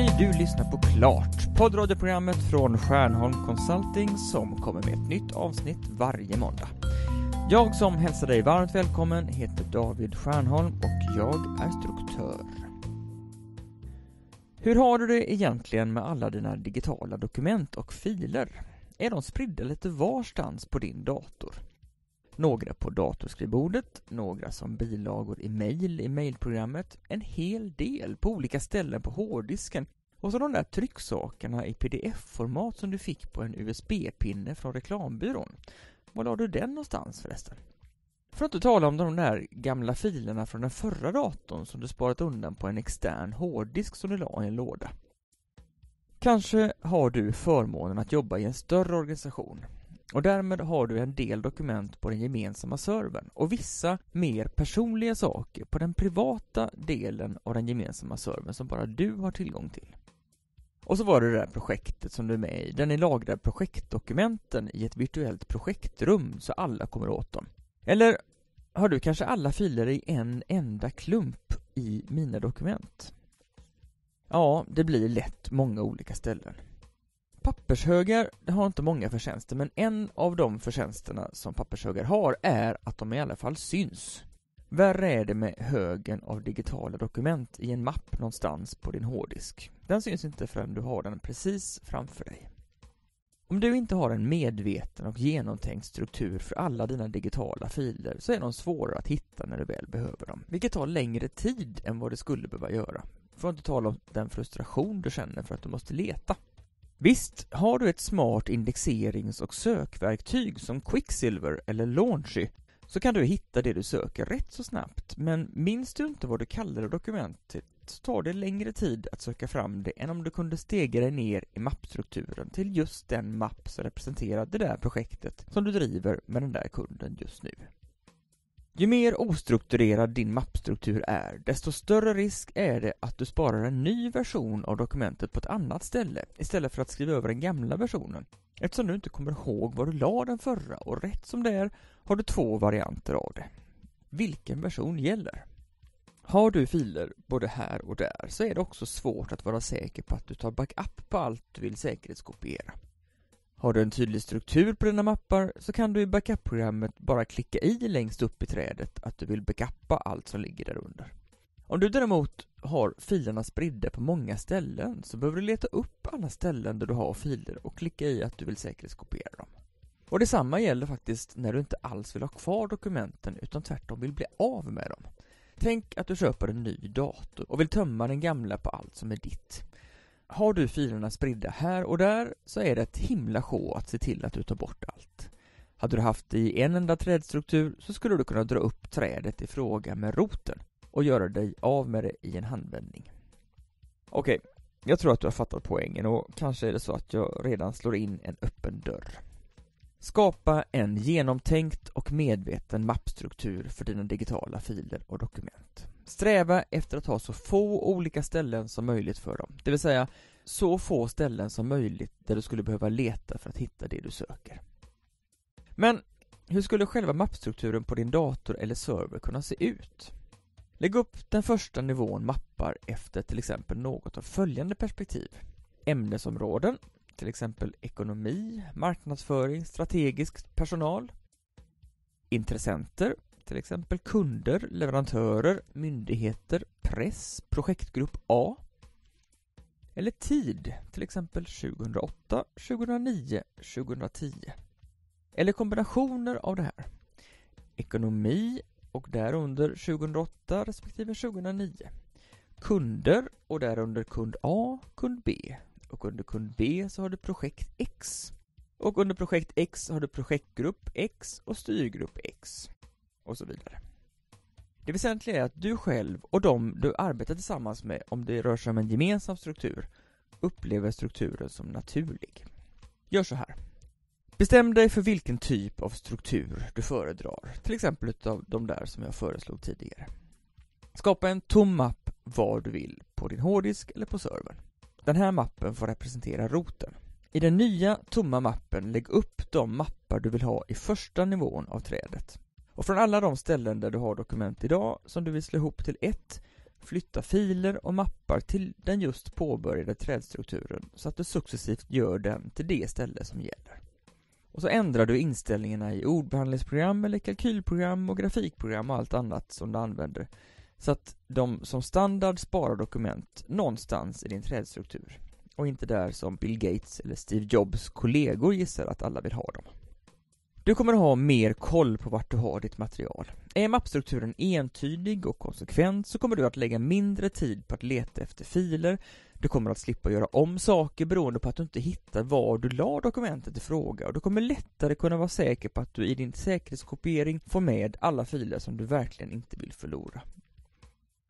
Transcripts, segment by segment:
Hej, du lyssnar på Klart, poddradioprogrammet från Stjärnholm Consulting som kommer med ett nytt avsnitt varje måndag. Jag som hälsar dig varmt välkommen heter David Stjärnholm och jag är struktör. Hur har du det egentligen med alla dina digitala dokument och filer? Är de spridda lite varstans på din dator? Några på datorskrivbordet, några som bilagor i mail i mailprogrammet, en hel del på olika ställen på hårddisken och så de där trycksakerna i pdf-format som du fick på en USB-pinne från reklambyrån. Var la du den någonstans förresten? För att inte tala om de där gamla filerna från den förra datorn som du sparat undan på en extern hårddisk som du la i en låda. Kanske har du förmånen att jobba i en större organisation och därmed har du en del dokument på den gemensamma servern och vissa mer personliga saker på den privata delen av den gemensamma servern som bara du har tillgång till. Och så var det det där projektet som du är med i, där ni lagrar projektdokumenten i ett virtuellt projektrum så alla kommer åt dem. Eller har du kanske alla filer i en enda klump i mina dokument? Ja, det blir lätt många olika ställen. Pappershögar har inte många förtjänster, men en av de förtjänsterna som pappershögar har är att de i alla fall syns. Värre är det med högen av digitala dokument i en mapp någonstans på din hårddisk. Den syns inte förrän du har den precis framför dig. Om du inte har en medveten och genomtänkt struktur för alla dina digitala filer så är de svårare att hitta när du väl behöver dem, vilket tar längre tid än vad det skulle behöva göra. För att inte tala om den frustration du känner för att du måste leta. Visst har du ett smart indexerings och sökverktyg som Quicksilver eller Launchy så kan du hitta det du söker rätt så snabbt, men minns du inte vad du kallar dokumentet så tar det längre tid att söka fram det än om du kunde stega dig ner i mappstrukturen till just den mapp som representerar det där projektet som du driver med den där kunden just nu. Ju mer ostrukturerad din mappstruktur är, desto större risk är det att du sparar en ny version av dokumentet på ett annat ställe istället för att skriva över den gamla versionen, eftersom du inte kommer ihåg var du la den förra och rätt som det är har du två varianter av det. Vilken version gäller? Har du filer både här och där så är det också svårt att vara säker på att du tar backup på allt du vill säkerhetskopiera. Har du en tydlig struktur på dina mappar så kan du i backup-programmet bara klicka i längst upp i trädet att du vill backuppa allt som ligger där under. Om du däremot har filerna spridda på många ställen så behöver du leta upp alla ställen där du har filer och klicka i att du vill säkerhetskopiera dem. Och detsamma gäller faktiskt när du inte alls vill ha kvar dokumenten utan tvärtom vill bli av med dem. Tänk att du köper en ny dator och vill tömma den gamla på allt som är ditt har du filerna spridda här och där så är det ett himla sjå att se till att du tar bort allt. Hade du haft det i en enda trädstruktur så skulle du kunna dra upp trädet i fråga med roten och göra dig av med det i en handvändning. Okej, okay, jag tror att du har fattat poängen och kanske är det så att jag redan slår in en öppen dörr. Skapa en genomtänkt och medveten mappstruktur för dina digitala filer och dokument. Sträva efter att ha så få olika ställen som möjligt för dem, det vill säga så få ställen som möjligt där du skulle behöva leta för att hitta det du söker. Men hur skulle själva mappstrukturen på din dator eller server kunna se ut? Lägg upp den första nivån mappar efter till exempel något av följande perspektiv. Ämnesområden, till exempel ekonomi, marknadsföring, strategisk personal. Intressenter, till exempel kunder, leverantörer, myndigheter, press, projektgrupp A. Eller tid, till exempel 2008, 2009, 2010. Eller kombinationer av det här. Ekonomi och därunder 2008 respektive 2009. Kunder och därunder kund A, kund B. Och under kund B så har du projekt X. Och under projekt X har du projektgrupp X och styrgrupp X och så vidare. Det väsentliga är att du själv och de du arbetar tillsammans med, om det rör sig om en gemensam struktur, upplever strukturen som naturlig. Gör så här. Bestäm dig för vilken typ av struktur du föredrar, till exempel utav de där som jag föreslog tidigare. Skapa en tom mapp var du vill, på din hårddisk eller på servern. Den här mappen får representera roten. I den nya tomma mappen lägg upp de mappar du vill ha i första nivån av trädet. Och från alla de ställen där du har dokument idag som du vill slå ihop till ett, flytta filer och mappar till den just påbörjade trädstrukturen så att du successivt gör den till det ställe som gäller. Och så ändrar du inställningarna i ordbehandlingsprogram eller kalkylprogram och grafikprogram och allt annat som du använder så att de som standard sparar dokument någonstans i din trädstruktur och inte där som Bill Gates eller Steve Jobs kollegor gissar att alla vill ha dem. Du kommer ha mer koll på vart du har ditt material. Är mappstrukturen entydig och konsekvent så kommer du att lägga mindre tid på att leta efter filer. Du kommer att slippa göra om saker beroende på att du inte hittar var du la dokumentet i fråga och du kommer lättare kunna vara säker på att du i din säkerhetskopiering får med alla filer som du verkligen inte vill förlora.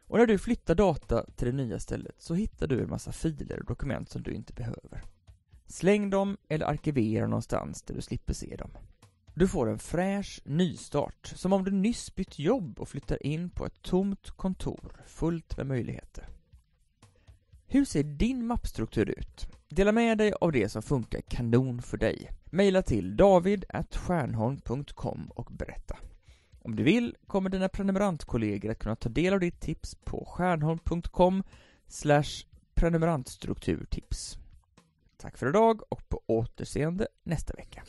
Och när du flyttar data till det nya stället så hittar du en massa filer och dokument som du inte behöver. Släng dem eller arkivera någonstans där du slipper se dem. Du får en fräsch nystart, som om du nyss bytt jobb och flyttar in på ett tomt kontor fullt med möjligheter. Hur ser din mappstruktur ut? Dela med dig av det som funkar kanon för dig. Maila till david.stjernholm.com och berätta. Om du vill kommer dina prenumerantkollegor att kunna ta del av ditt tips på stjernholm.com prenumerantstrukturtips. Tack för idag och på återseende nästa vecka.